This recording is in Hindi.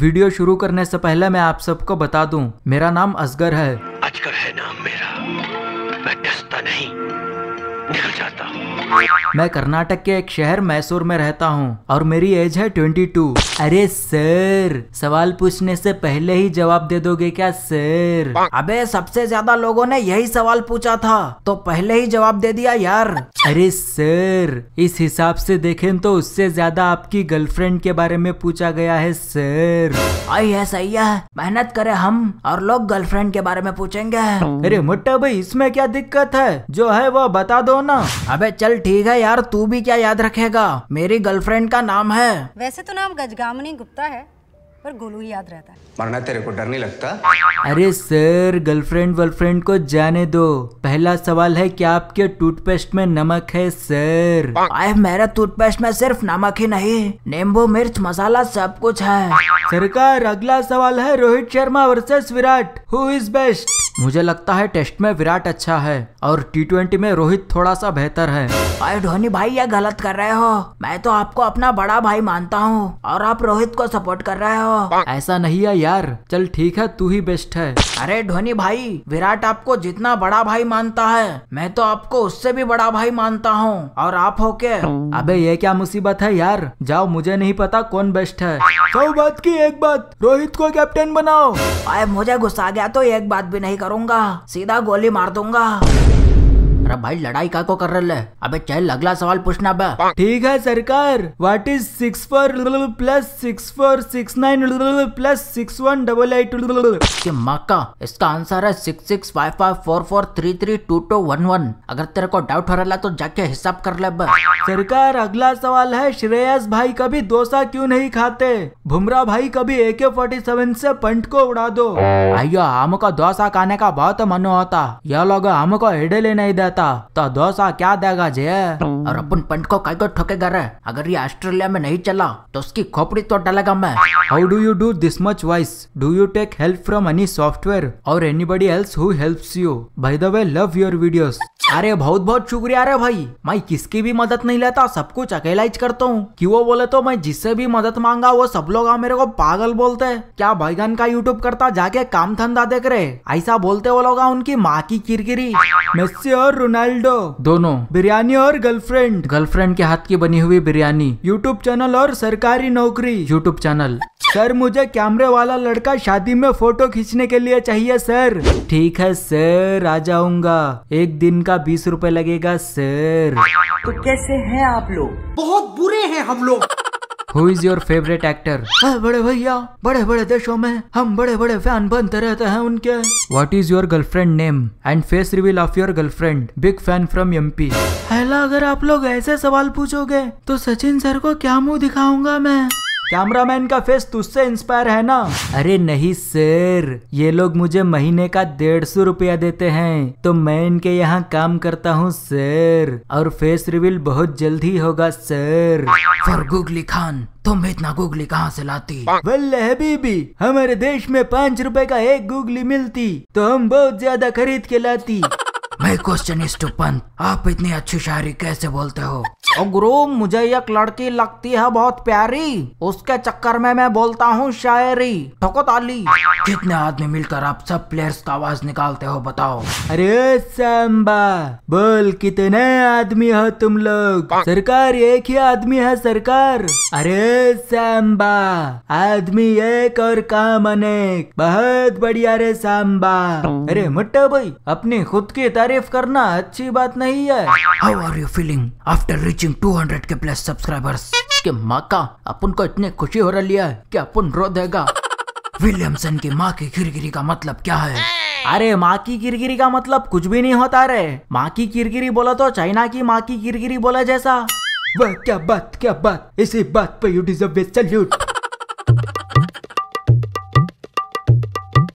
वीडियो शुरू करने से पहले मैं आप सबको बता दूं मेरा नाम असगर है अजगर है नाम मेरा मैं डसता नहीं निकल जाता हूँ मैं कर्नाटक के एक शहर मैसूर में रहता हूँ और मेरी एज है ट्वेंटी टू अरे सर सवाल पूछने से पहले ही जवाब दे दोगे क्या सर अबे सबसे ज्यादा लोगों ने यही सवाल पूछा था तो पहले ही जवाब दे दिया यार अरे सर इस हिसाब से देखें तो उससे ज्यादा आपकी गर्लफ्रेंड के बारे में पूछा गया है सर आई है सही है मेहनत करे हम और लोग गर्लफ्रेंड के बारे में पूछेंगे अरे मुट्टा भाई इसमें क्या दिक्कत है जो है वो बता दो ना अबे चल ठीक है यार तू भी क्या याद रखेगा मेरी गर्लफ्रेंड का नाम है वैसे तो नाम गजगामनी गुप्ता है पर गोलू ही याद रहता है मरना तेरे को डर नहीं लगता अरे सर गर्लफ्रेंड वर्लफ्रेंड को जाने दो पहला सवाल है क्या आपके टूथपेस्ट में नमक है सर हाँ। आए मेरा टूथपेस्ट में सिर्फ नमक ही नहीं नींबू मिर्च मसाला सब कुछ है सरकार अगला सवाल है Rohit Sharma versus Virat who is best मुझे लगता है टेस्ट में विराट अच्छा है और टी ट्वेंटी में रोहित थोड़ा सा बेहतर है अरे धोनी भाई ये गलत कर रहे हो मैं तो आपको अपना बड़ा भाई मानता हूँ और आप रोहित को सपोर्ट कर रहे हो ऐसा नहीं है यार चल ठीक है तू ही बेस्ट है अरे ध्वनि भाई विराट आपको जितना बड़ा भाई मानता है मैं तो आपको उससे भी बड़ा भाई मानता हूँ और आप हो के अबे ये क्या मुसीबत है यार जाओ मुझे नहीं पता कौन बेस्ट है सौ बात की एक बात रोहित को कैप्टन बनाओ अरे मुझे गुस्सा गया तो एक बात भी नहीं करूँगा सीधा गोली मार दूंगा अरे भाई लड़ाई का को कर रहे अबे चल अगला सवाल पूछना बा ठीक है सरकार what is six four plus six four six nine plus six one double eight मक्का इसका आंसर है six six five five four four three three two two one one अगर तेरे को डाउट हो रहा तो जाके हिसाब कर ले सरकार अगला सवाल है श्रेयस भाई कभी डोसा क्यों नहीं खाते भुमरा भाई कभी ए के फोर्टी सेवन से पंट को उड़ा दो आइयो हमको डोसा खाने का बहुत मन होता यह लोग हमको हिडे नहीं देता देता तो दोसा क्या देगा जे hmm. और अपन पंट को कई को ठोकेगा रे अगर ये ऑस्ट्रेलिया में नहीं चला तो उसकी खोपड़ी तो डलेगा मैं how do you do this much voice do you take help from any software और anybody else who helps you by the way love your videos अरे बहुत बहुत शुक्रिया अरे भाई मैं किसकी भी मदद नहीं लेता सब कुछ अकेला ही करता हूँ कि वो बोले तो मैं जिससे भी मदद मांगा वो सब लोग मेरे को पागल बोलते हैं क्या बैगन का यूट्यूब करता जाके काम धंधा देख रहे ऐसा बोलते वो लोग उनकी माँ की किरकिरी मैं और रोनाल्डो दोनों बिरयानी और गर्लफ्रेंड गर्लफ्रेंड के हाथ की बनी हुई बिरयानी यूट्यूब चैनल और सरकारी नौकरी यूट्यूब चैनल सर मुझे कैमरे वाला लड़का शादी में फोटो खींचने के लिए चाहिए सर ठीक है सर आ जाऊंगा एक दिन का बीस रूपए लगेगा सर तो कैसे हैं आप लोग बहुत बुरे हैं हम लोग who is your favourite actor बड़े भैया बड़े बड़े देशों में हम बड़े बड़े फैन बनते रहते हैं उनके what is your girlfriend name and face reveal of your girlfriend big fan from M P अगर आप लोग ऐसे सवाल पूछोगे तो सचिन सर को क्या मुंह दिखाऊंगा मैं कैमरामैन का फेस तुझसे इंस्पायर है ना अरे नहीं सर ये लोग मुझे महीने का डेढ़ सौ रुपया देते हैं तो मैं इनके यहाँ काम करता हूँ सर और फेस रिवील बहुत जल्द ही होगा सर फॉर गुगली खान तुम इतना गुगली कहाँ से लाती वल्ले हबीबी हमारे देश में पाँच रुपए का एक गुगली मिलती तो हम बहुत ज्यादा खरीद के लाती मैं क्वेश्चन पंत आप इतनी अच्छी शायरी कैसे बोलते हो और गुरु मुझे एक लड़की लगती है बहुत प्यारी उसके चक्कर में मैं बोलता हूँ शायरी ठोको ताली कितने आदमी मिलकर आप सब प्लेयर्स का आवाज निकालते हो बताओ अरे सांबा बोल कितने आदमी हो तुम लोग सरकार एक ही आदमी है सरकार अरे सांबा आदमी एक और काम अनेक बहुत बढ़िया रे सांबा अरे मुट्टा भाई अपनी खुद की तारीफ करना अच्छी बात नहीं है how are you feeling after rich reaching 200 के प्लस सब्सक्राइबर्स के माँ का अपन को इतनी खुशी हो रही है कि अपन रो देगा विलियमसन की माँ की गिरगिरी का मतलब क्या है अरे माँ की गिरगिरी का मतलब कुछ भी नहीं होता रे माँ की गिरगिरी बोला तो चाइना की माँ की गिरगिरी बोला जैसा वह क्या बात क्या बात इसी बात पर यू डिजर्व सल्यूट